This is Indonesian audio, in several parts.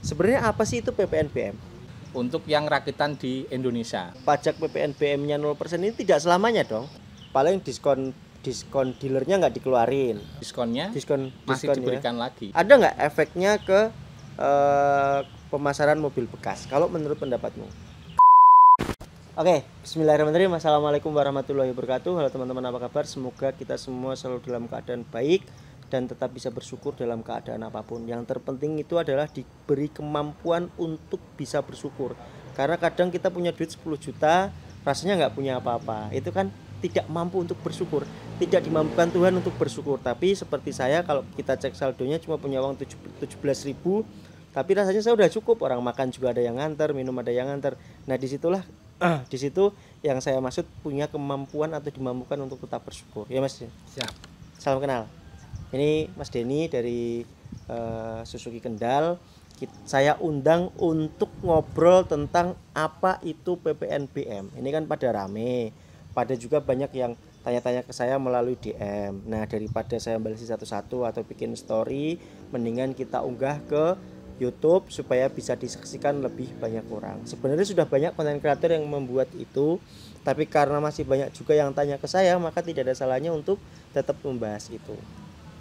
Sebenarnya apa sih itu PPNBM? Untuk yang rakitan di Indonesia. Pajak PPNBM-nya 0% ini tidak selamanya dong. Paling diskon diskon dealernya nggak dikeluarin. Diskonnya? Diskon masih diskon ya. diberikan lagi. Ada nggak efeknya ke uh, pemasaran mobil bekas? Kalau menurut pendapatmu? Oke, okay, bismillahirrahmanirrahim. Assalamualaikum warahmatullahi wabarakatuh. Halo teman-teman, apa kabar? Semoga kita semua selalu dalam keadaan baik dan tetap bisa bersyukur dalam keadaan apapun. Yang terpenting itu adalah diberi kemampuan untuk bisa bersyukur. Karena kadang kita punya duit 10 juta, rasanya nggak punya apa-apa. Itu kan tidak mampu untuk bersyukur, tidak dimampukan Tuhan untuk bersyukur. Tapi seperti saya kalau kita cek saldonya cuma punya uang 17 ribu, tapi rasanya saya udah cukup. Orang makan juga ada yang nganter, minum ada yang nganter. Nah disitulah Uh, di situ yang saya maksud punya kemampuan atau dimampukan untuk tetap bersyukur ya mas siap salam kenal ini Mas Denny dari uh, Suzuki Kendal. saya undang untuk ngobrol tentang apa itu PPNBM. Ini kan pada rame, pada juga banyak yang tanya-tanya ke saya melalui DM. Nah, daripada saya balas satu-satu atau bikin story, mendingan kita unggah ke YouTube supaya bisa disaksikan lebih banyak orang. Sebenarnya sudah banyak konten kreator yang membuat itu, tapi karena masih banyak juga yang tanya ke saya, maka tidak ada salahnya untuk tetap membahas itu.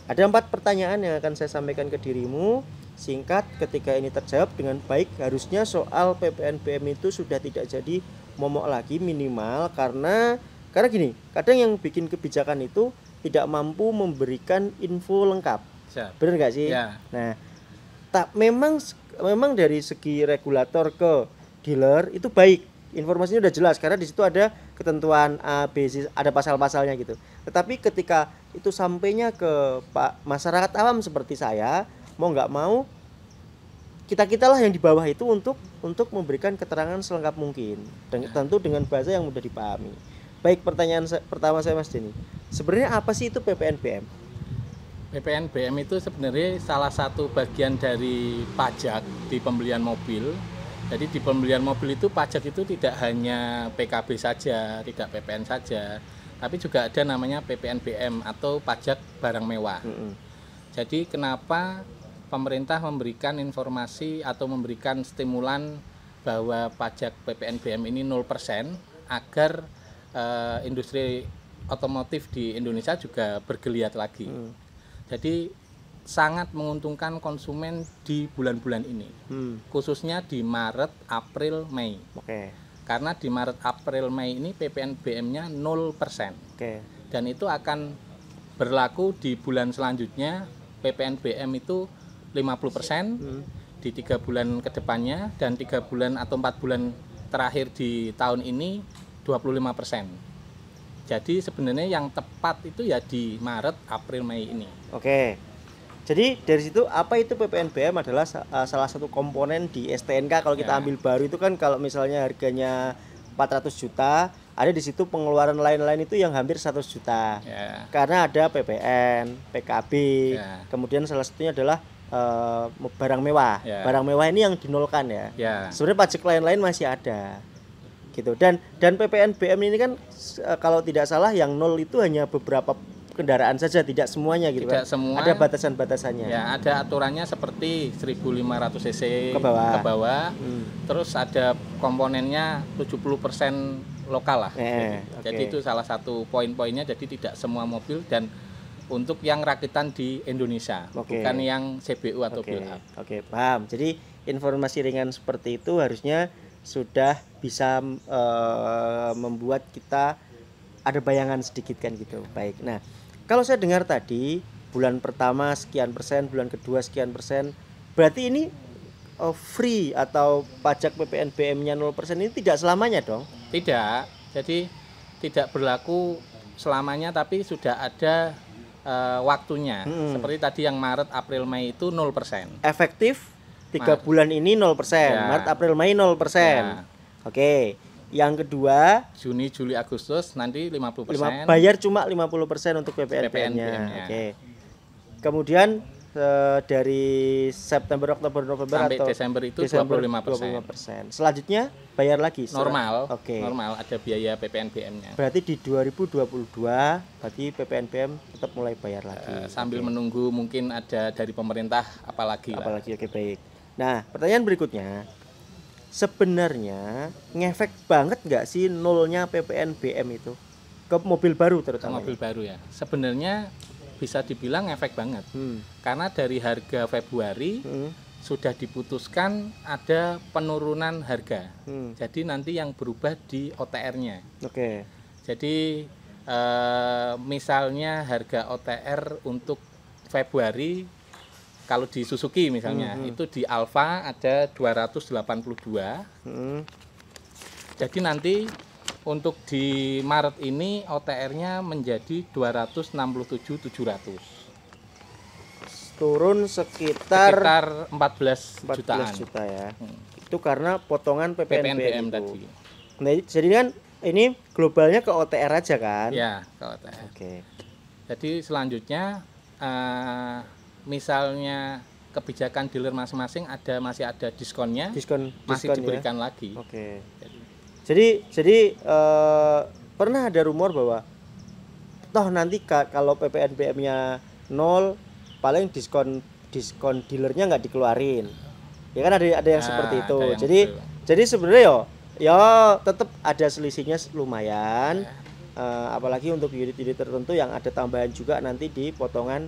Ada empat pertanyaan yang akan saya sampaikan ke dirimu. Singkat, ketika ini terjawab dengan baik, harusnya soal PPNBM itu sudah tidak jadi momok lagi minimal karena karena gini, kadang yang bikin kebijakan itu tidak mampu memberikan info lengkap. benar gak nggak sih? Ya. Nah, tak memang memang dari segi regulator ke dealer itu baik informasinya udah jelas karena di situ ada ketentuan A, eh, B, ada pasal-pasalnya gitu. Tetapi ketika itu sampainya ke Pak masyarakat awam seperti saya, mau nggak mau kita kitalah yang di bawah itu untuk untuk memberikan keterangan selengkap mungkin dan tentu dengan bahasa yang mudah dipahami. Baik pertanyaan se pertama saya Mas Denny, sebenarnya apa sih itu PPNBM? PPNBM itu sebenarnya salah satu bagian dari pajak di pembelian mobil jadi di pembelian mobil itu pajak itu tidak hanya PKB saja, tidak PPN saja, tapi juga ada namanya PPNBM atau pajak barang mewah. Mm -hmm. Jadi kenapa pemerintah memberikan informasi atau memberikan stimulan bahwa pajak PPNBM ini 0% agar uh, industri otomotif di Indonesia juga bergeliat lagi. Mm. Jadi sangat menguntungkan konsumen di bulan-bulan ini, hmm. khususnya di Maret, April, Mei. Oke. Okay. Karena di Maret, April, Mei ini PPNBM-nya 0%. Oke. Okay. Dan itu akan berlaku di bulan selanjutnya PPNBM itu 50% hmm. di tiga bulan kedepannya dan tiga bulan atau empat bulan terakhir di tahun ini 25%. Jadi sebenarnya yang tepat itu ya di Maret, April, Mei ini. Oke. Jadi dari situ apa itu PPNBM adalah eh, salah satu komponen di STNK kalau kita ya. ambil baru itu kan kalau misalnya harganya 400 juta, ada di situ pengeluaran lain-lain itu yang hampir 100 juta. Yeah. Karena ada PPN, PKB, yeah. kemudian salah satunya adalah uh, barang mewah. Yeah. Barang mewah ini yang dinolkan ya. Yeah. Sebenarnya pajak lain-lain masih ada gitu dan dan PPNBM ini kan eh, kalau tidak salah yang nol itu hanya beberapa kendaraan saja tidak semuanya gitu tidak semua ada batasan-batasannya ya ada aturannya seperti 1500 cc ke bawah, ke bawah hmm. terus ada komponennya 70% lokal lah eh, jadi, okay. jadi itu salah satu poin-poinnya jadi tidak semua mobil dan untuk yang rakitan di Indonesia okay. bukan yang CBU atau okay. oke okay, paham jadi informasi ringan seperti itu harusnya sudah bisa uh, membuat kita ada bayangan sedikit kan gitu baik nah kalau saya dengar tadi bulan pertama sekian persen, bulan kedua sekian persen, berarti ini eh, free atau pajak PPNBM-nya 0% ini tidak selamanya dong? Tidak. Jadi tidak berlaku selamanya tapi sudah ada uh, waktunya. Hmm. Seperti tadi yang Maret, April, Mei itu 0%. Efektif 3 Maret. bulan ini 0%, ya. Maret, April, Mei 0%. Ya. Oke. Yang kedua Juni, Juli, Agustus nanti 50%. Lima, bayar cuma 50% untuk PPN-nya. Ya. Oke. Kemudian e, dari September, Oktober, November sampai atau Desember itu Desember 25%. 25%. Selanjutnya bayar lagi normal. Oke. Okay. Normal ada biaya PPNBM-nya. Berarti di 2022 berarti PPNBM tetap mulai bayar lagi. e, sambil okay. menunggu mungkin ada dari pemerintah apalagi. Apalagi oke baik. Nah, pertanyaan berikutnya, sebenarnya ngefek banget nggak sih nolnya PPNBM itu ke mobil baru terutama ke mobil ya? baru ya sebenarnya bisa dibilang ngefek banget hmm. karena dari harga Februari hmm. sudah diputuskan ada penurunan harga hmm. jadi nanti yang berubah di OTR-nya oke okay. jadi e, misalnya harga OTR untuk Februari kalau di Suzuki misalnya mm hmm. itu di Alfa ada 282 Mm hmm. jadi nanti untuk di Maret ini OTR-nya menjadi 267.700 turun sekitar, sekitar 14, 14 jutaan. juta ya. Hmm. Itu karena potongan PPNBM, PPNBM tadi. Nah, jadi kan ini globalnya ke OTR aja kan? Ya, ke OTR. Oke. Okay. Jadi selanjutnya uh, misalnya kebijakan dealer masing-masing ada masih ada diskonnya diskon masih diskon ya. diberikan ya? lagi oke okay. jadi jadi uh, pernah ada rumor bahwa toh nanti kalau PPNBM-nya nol paling diskon diskon dealernya nggak dikeluarin ya kan ada ada yang nah, seperti itu yang jadi betul. jadi sebenarnya yo yo tetap ada selisihnya lumayan ya. uh, apalagi untuk unit-unit tertentu yang ada tambahan juga nanti di potongan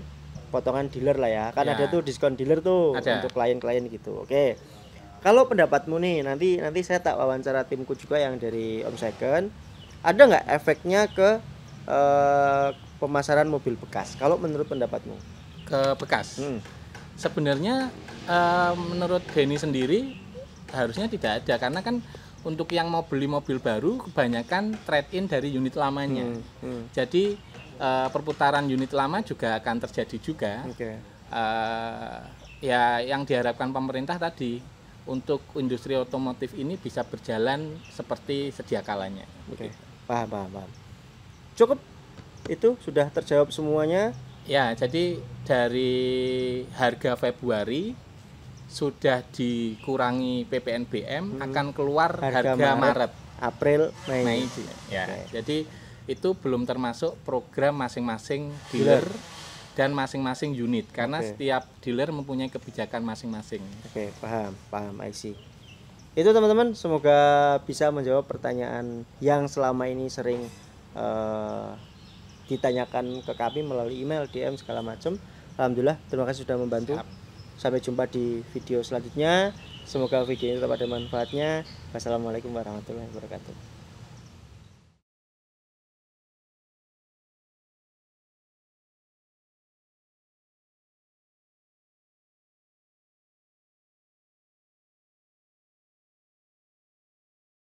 potongan dealer lah ya kan ya. ada tuh diskon dealer tuh ada. untuk klien-klien gitu oke kalau pendapatmu nih nanti nanti saya tak wawancara timku juga yang dari Om Second ada nggak efeknya ke uh, pemasaran mobil bekas kalau menurut pendapatmu ke bekas hmm. sebenarnya uh, menurut Denny sendiri harusnya tidak ada karena kan untuk yang mau beli mobil baru kebanyakan trade in dari unit lamanya hmm. Hmm. jadi uh, perputaran unit lama juga akan terjadi juga. Okay. Uh, eh, ya yang diharapkan pemerintah tadi untuk industri otomotif ini bisa berjalan seperti sedia kalanya. Oke. Okay. Paham, paham, paham. Cukup itu sudah terjawab semuanya. Ya, jadi dari harga Februari sudah dikurangi PPNBM hmm. akan keluar harga, harga Maret, Maret, April, Mei. Mei ya. Okay. Jadi itu belum termasuk program masing-masing dealer, dan masing-masing unit karena okay. setiap dealer mempunyai kebijakan masing-masing. Oke, okay, paham, paham I Itu teman-teman, semoga bisa menjawab pertanyaan yang selama ini sering uh, ditanyakan ke kami melalui email, DM segala macam. Alhamdulillah, terima kasih sudah membantu. Siap. Sampai jumpa di video selanjutnya. Semoga video ini tetap ada manfaatnya. Wassalamualaikum warahmatullahi wabarakatuh.